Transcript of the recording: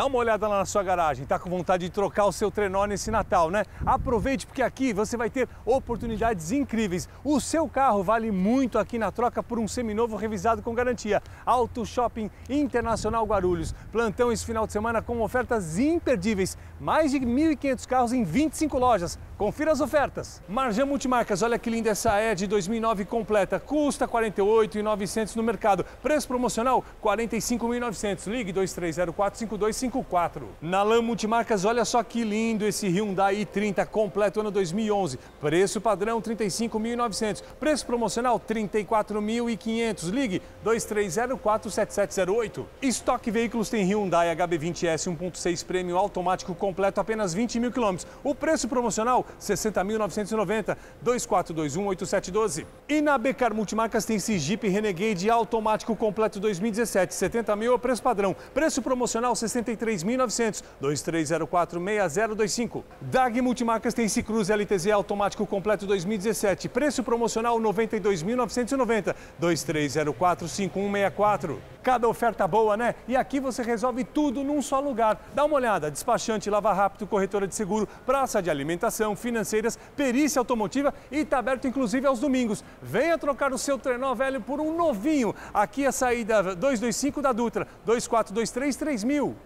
Dá uma olhada lá na sua garagem, tá com vontade de trocar o seu trenó nesse Natal, né? Aproveite porque aqui você vai ter oportunidades incríveis. O seu carro vale muito aqui na troca por um seminovo revisado com garantia. Auto Shopping Internacional Guarulhos. Plantão esse final de semana com ofertas imperdíveis. Mais de 1.500 carros em 25 lojas. Confira as ofertas. Marjan Multimarcas, olha que linda essa é de 2009 completa. Custa R$ 48.900 no mercado. Preço promocional R$ 45.900. Ligue 23045250. 54. Na LAM Multimarcas, olha só que lindo esse Hyundai i30 completo ano 2011. Preço padrão 35.900, preço promocional 34.500. Ligue 23047708. Estoque Veículos tem Hyundai HB20S 1.6 prêmio automático completo apenas 20 mil quilômetros. O preço promocional 60.990, 24218712. E na Becar Multimarcas tem esse Jeep Renegade automático completo 2017, 70 mil é o preço padrão. Preço promocional 63 3900 2304 6025. DAG Multimarcas tem esse Cruz LTZ automático completo 2017. Preço promocional 92.990 2304 5164. Cada oferta boa, né? E aqui você resolve tudo num só lugar. Dá uma olhada: despachante, lava rápido, corretora de seguro, praça de alimentação, financeiras, perícia automotiva e está aberto inclusive aos domingos. Venha trocar o seu trenó velho por um novinho. Aqui é a saída 225 da Dutra, 2423 mil